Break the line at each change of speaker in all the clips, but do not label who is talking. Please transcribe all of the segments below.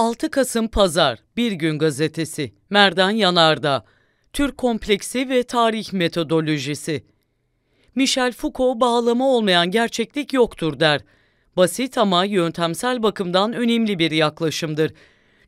6 Kasım Pazar, Bir Gün Gazetesi, Merdan Yanarda, Türk Kompleksi ve Tarih Metodolojisi. Michel Foucault bağlama olmayan gerçeklik yoktur der. Basit ama yöntemsel bakımdan önemli bir yaklaşımdır.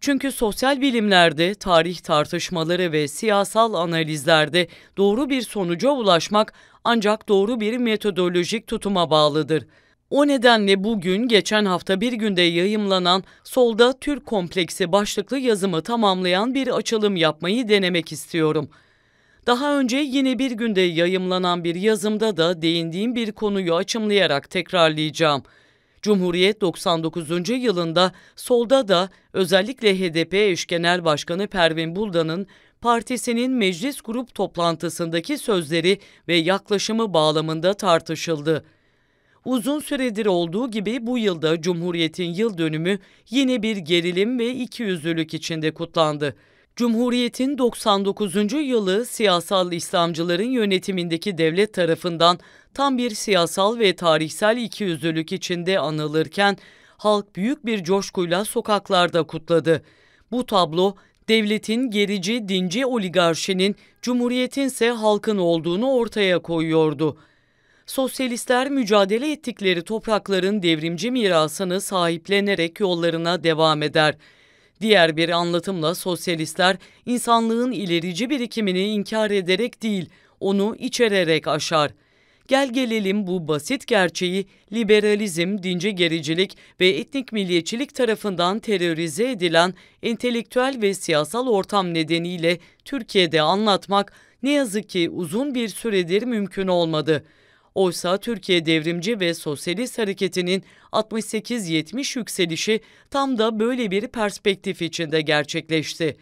Çünkü sosyal bilimlerde, tarih tartışmaları ve siyasal analizlerde doğru bir sonuca ulaşmak ancak doğru bir metodolojik tutuma bağlıdır.'' O nedenle bugün geçen hafta bir günde yayımlanan Solda Türk Kompleksi başlıklı yazımı tamamlayan bir açılım yapmayı denemek istiyorum. Daha önce yine bir günde yayımlanan bir yazımda da değindiğim bir konuyu açımlayarak tekrarlayacağım. Cumhuriyet 99. yılında solda da özellikle HDP eş genel başkanı Pervin Buldan'ın partisinin meclis grup toplantısındaki sözleri ve yaklaşımı bağlamında tartışıldı. Uzun süredir olduğu gibi bu yılda Cumhuriyet'in yıl dönümü yine bir gerilim ve ikiyüzlülük içinde kutlandı. Cumhuriyet'in 99. yılı siyasal İslamcıların yönetimindeki devlet tarafından tam bir siyasal ve tarihsel ikiyüzlülük içinde anılırken halk büyük bir coşkuyla sokaklarda kutladı. Bu tablo devletin gerici dinci oligarşinin, cumhuriyetin ise halkın olduğunu ortaya koyuyordu.'' Sosyalistler mücadele ettikleri toprakların devrimci mirasını sahiplenerek yollarına devam eder. Diğer bir anlatımla sosyalistler insanlığın ilerici birikimini inkar ederek değil, onu içererek aşar. Gel gelelim bu basit gerçeği liberalizm, dince gericilik ve etnik milliyetçilik tarafından terörize edilen entelektüel ve siyasal ortam nedeniyle Türkiye'de anlatmak ne yazık ki uzun bir süredir mümkün olmadı.'' Oysa Türkiye Devrimci ve Sosyalist Hareketi'nin 68-70 yükselişi tam da böyle bir perspektif içinde gerçekleşti.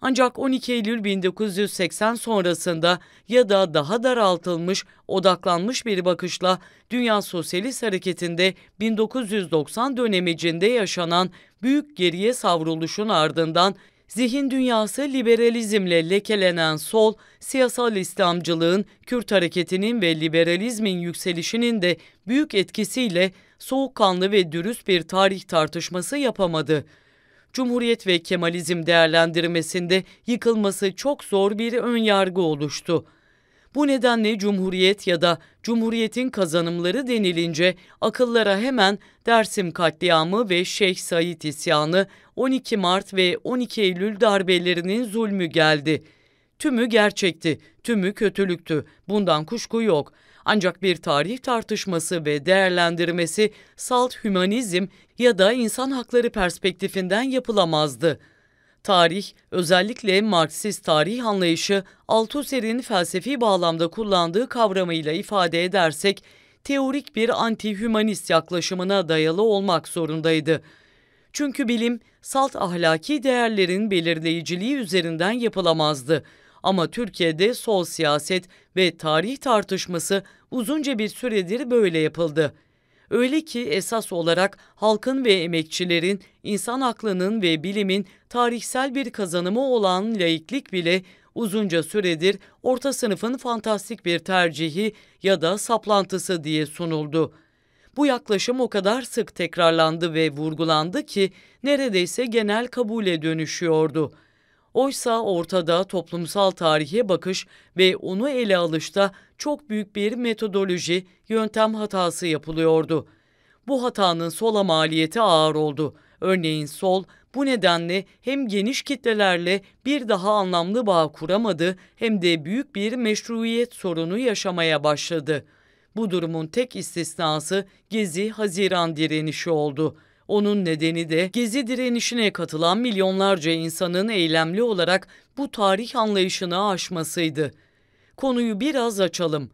Ancak 12 Eylül 1980 sonrasında ya da daha daraltılmış, odaklanmış bir bakışla Dünya Sosyalist Hareketi'nde 1990 dönemecinde yaşanan büyük geriye savruluşun ardından Zihin dünyası liberalizmle lekelenen sol, siyasal İslamcılığın, Kürt hareketinin ve liberalizmin yükselişinin de büyük etkisiyle soğukkanlı ve dürüst bir tarih tartışması yapamadı. Cumhuriyet ve Kemalizm değerlendirmesinde yıkılması çok zor bir önyargı oluştu. Bu nedenle Cumhuriyet ya da Cumhuriyet'in kazanımları denilince akıllara hemen Dersim katliamı ve Şeyh Said isyanı, 12 Mart ve 12 Eylül darbelerinin zulmü geldi. Tümü gerçekti, tümü kötülüktü. Bundan kuşku yok. Ancak bir tarih tartışması ve değerlendirmesi salt hümanizm ya da insan hakları perspektifinden yapılamazdı. Tarih, özellikle Marksist tarih anlayışı Althusser'in felsefi bağlamda kullandığı kavramıyla ifade edersek, teorik bir anti-hümanist yaklaşımına dayalı olmak zorundaydı. Çünkü bilim, salt ahlaki değerlerin belirleyiciliği üzerinden yapılamazdı. Ama Türkiye'de sol siyaset ve tarih tartışması uzunca bir süredir böyle yapıldı. Öyle ki esas olarak halkın ve emekçilerin, insan aklının ve bilimin tarihsel bir kazanımı olan laiklik bile uzunca süredir orta sınıfın fantastik bir tercihi ya da saplantısı diye sunuldu. Bu yaklaşım o kadar sık tekrarlandı ve vurgulandı ki neredeyse genel kabule dönüşüyordu.'' Oysa ortada toplumsal tarihe bakış ve onu ele alışta çok büyük bir metodoloji, yöntem hatası yapılıyordu. Bu hatanın sola maliyeti ağır oldu. Örneğin sol bu nedenle hem geniş kitlelerle bir daha anlamlı bağ kuramadı hem de büyük bir meşruiyet sorunu yaşamaya başladı. Bu durumun tek istisnası Gezi Haziran direnişi oldu.'' Onun nedeni de gezi direnişine katılan milyonlarca insanın eylemli olarak bu tarih anlayışını aşmasıydı. Konuyu biraz açalım.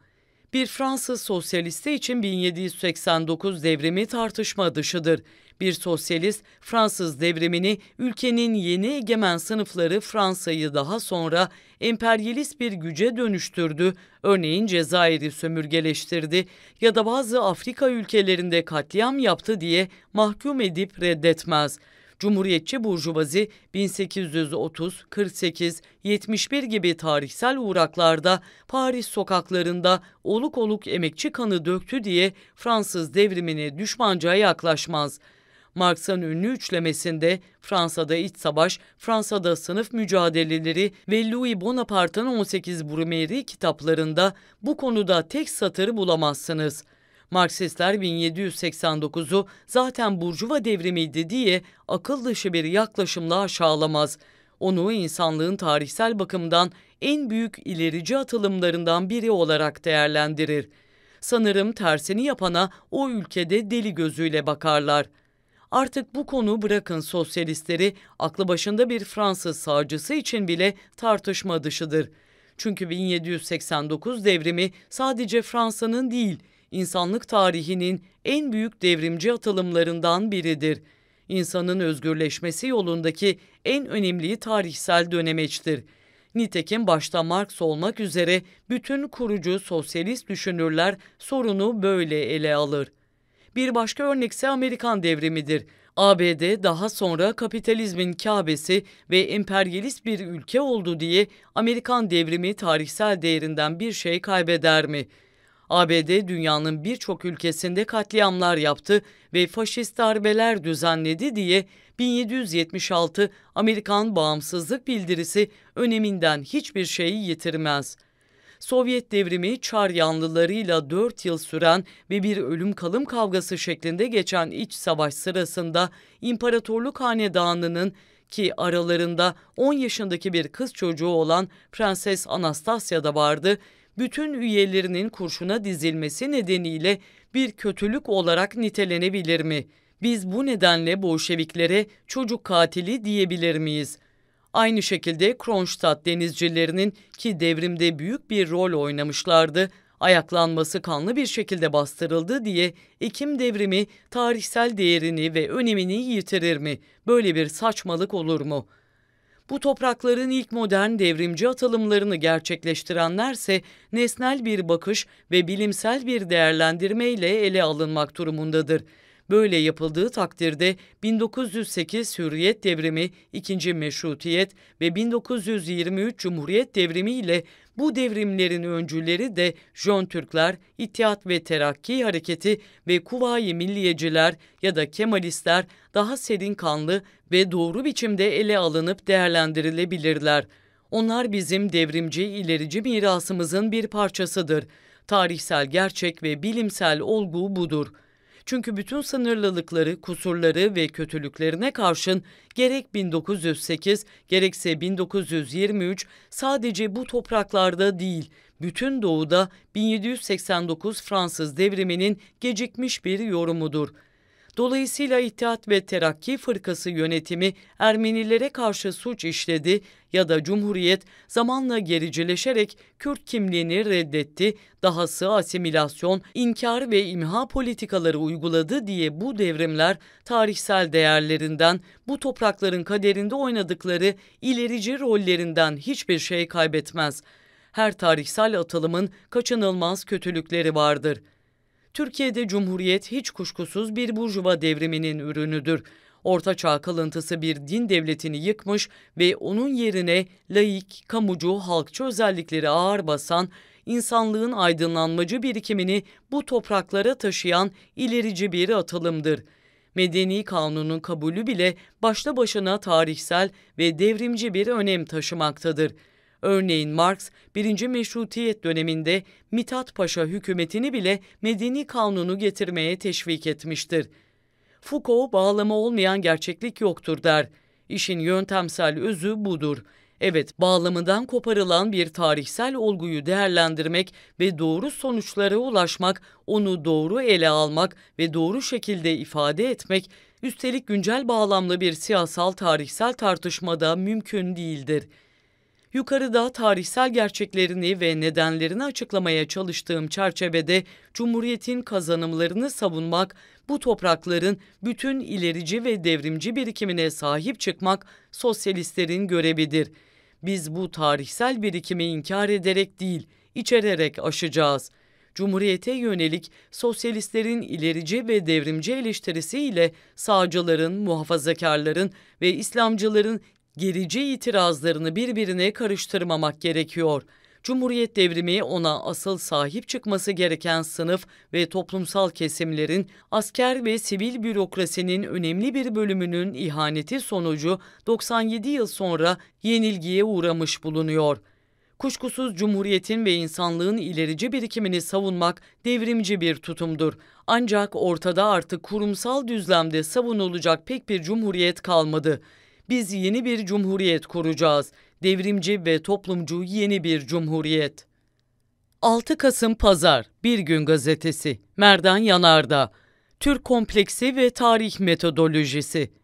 Bir Fransız sosyalisti için 1789 devrimi tartışma dışıdır. Bir sosyalist Fransız devrimini ülkenin yeni egemen sınıfları Fransa'yı daha sonra emperyalist bir güce dönüştürdü. Örneğin Cezayir'i sömürgeleştirdi ya da bazı Afrika ülkelerinde katliam yaptı diye mahkum edip reddetmez. Cumhuriyetçi burjuvazi 1830, 48, 71 gibi tarihsel uğraklarda Paris sokaklarında oluk oluk emekçi kanı döktü diye Fransız devrimine düşmanca yaklaşmaz.'' Marx'ın ünlü üçlemesinde Fransa'da iç savaş, Fransa'da sınıf mücadeleleri ve Louis Bonaparte'ın 18 Brumaire kitaplarında bu konuda tek satırı bulamazsınız. Marksistler 1789'u zaten Burjuva devrimiydi diye akıl dışı bir yaklaşımla aşağılamaz. Onu insanlığın tarihsel bakımdan en büyük ilerici atılımlarından biri olarak değerlendirir. Sanırım tersini yapana o ülkede deli gözüyle bakarlar.'' Artık bu konu bırakın sosyalistleri, aklı başında bir Fransız sağcısı için bile tartışma dışıdır. Çünkü 1789 devrimi sadece Fransa'nın değil, insanlık tarihinin en büyük devrimci atılımlarından biridir. İnsanın özgürleşmesi yolundaki en önemli tarihsel dönemeçtir. Nitekim başta Marx olmak üzere bütün kurucu sosyalist düşünürler sorunu böyle ele alır. Bir başka örnekse Amerikan devrimidir. ABD daha sonra kapitalizmin kâbesi ve emperyalist bir ülke oldu diye Amerikan devrimi tarihsel değerinden bir şey kaybeder mi? ABD dünyanın birçok ülkesinde katliamlar yaptı ve faşist darbeler düzenledi diye 1776 Amerikan bağımsızlık bildirisi öneminden hiçbir şeyi yitirmez.'' Sovyet devrimi Çar yanlılarıyla 4 yıl süren ve bir ölüm kalım kavgası şeklinde geçen iç savaş sırasında İmparatorluk Hanedanı'nın ki aralarında 10 yaşındaki bir kız çocuğu olan Prenses Anastasya da vardı, bütün üyelerinin kurşuna dizilmesi nedeniyle bir kötülük olarak nitelenebilir mi? Biz bu nedenle Bolşeviklere çocuk katili diyebilir miyiz?'' Aynı şekilde Kronstadt denizcilerinin ki devrimde büyük bir rol oynamışlardı, ayaklanması kanlı bir şekilde bastırıldı diye Ekim devrimi tarihsel değerini ve önemini yitirir mi? Böyle bir saçmalık olur mu? Bu toprakların ilk modern devrimci atılımlarını gerçekleştirenlerse nesnel bir bakış ve bilimsel bir değerlendirmeyle ele alınmak durumundadır. Böyle yapıldığı takdirde 1908 Hürriyet Devrimi, 2. Meşrutiyet ve 1923 Cumhuriyet Devrimi ile bu devrimlerin öncüleri de Jön Türkler, İttihat ve Terakki Hareketi ve Kuvayi Milliyeciler ya da Kemalistler daha serin kanlı ve doğru biçimde ele alınıp değerlendirilebilirler. Onlar bizim devrimci, ilerici mirasımızın bir parçasıdır. Tarihsel gerçek ve bilimsel olgu budur.'' Çünkü bütün sınırlılıkları, kusurları ve kötülüklerine karşın gerek 1908 gerekse 1923 sadece bu topraklarda değil, bütün doğuda 1789 Fransız devriminin gecikmiş bir yorumudur. Dolayısıyla İttihat ve Terakki Fırkası yönetimi Ermenilere karşı suç işledi ya da Cumhuriyet zamanla gericileşerek Kürt kimliğini reddetti, dahası asimilasyon, inkar ve imha politikaları uyguladı diye bu devrimler tarihsel değerlerinden, bu toprakların kaderinde oynadıkları ilerici rollerinden hiçbir şey kaybetmez. Her tarihsel atılımın kaçınılmaz kötülükleri vardır.'' Türkiye'de Cumhuriyet hiç kuşkusuz bir burjuva devriminin ürünüdür. Orta Çağ kalıntısı bir din devletini yıkmış ve onun yerine laik, kamucu, halkçı özellikleri ağır basan, insanlığın aydınlanmacı birikimini bu topraklara taşıyan ilerici bir atılımdır. Medeni kanunun kabulü bile başta başına tarihsel ve devrimci bir önem taşımaktadır.'' Örneğin Marx, 1. Meşrutiyet döneminde Mithat Paşa hükümetini bile medeni kanunu getirmeye teşvik etmiştir. Foucault bağlama olmayan gerçeklik yoktur der. İşin yöntemsel özü budur. Evet, bağlamından koparılan bir tarihsel olguyu değerlendirmek ve doğru sonuçlara ulaşmak, onu doğru ele almak ve doğru şekilde ifade etmek, üstelik güncel bağlamlı bir siyasal tarihsel tartışmada mümkün değildir.'' Yukarıda tarihsel gerçeklerini ve nedenlerini açıklamaya çalıştığım çerçevede Cumhuriyet'in kazanımlarını savunmak, bu toprakların bütün ilerici ve devrimci birikimine sahip çıkmak sosyalistlerin görevidir. Biz bu tarihsel birikimi inkar ederek değil, içererek aşacağız.'' Cumhuriyete yönelik sosyalistlerin ilerici ve devrimci eleştirisiyle sağcıların, muhafazakarların ve İslamcıların Gerici itirazlarını birbirine karıştırmamak gerekiyor. Cumhuriyet devrimi ona asıl sahip çıkması gereken sınıf ve toplumsal kesimlerin asker ve sivil bürokrasinin önemli bir bölümünün ihaneti sonucu 97 yıl sonra yenilgiye uğramış bulunuyor. Kuşkusuz cumhuriyetin ve insanlığın ilerici birikimini savunmak devrimci bir tutumdur. Ancak ortada artık kurumsal düzlemde savunulacak pek bir cumhuriyet kalmadı. Biz yeni bir cumhuriyet kuracağız. Devrimci ve toplumcu yeni bir cumhuriyet. 6 Kasım Pazar, Bir Gün Gazetesi, Merdan Yanarda, Türk Kompleksi ve Tarih Metodolojisi,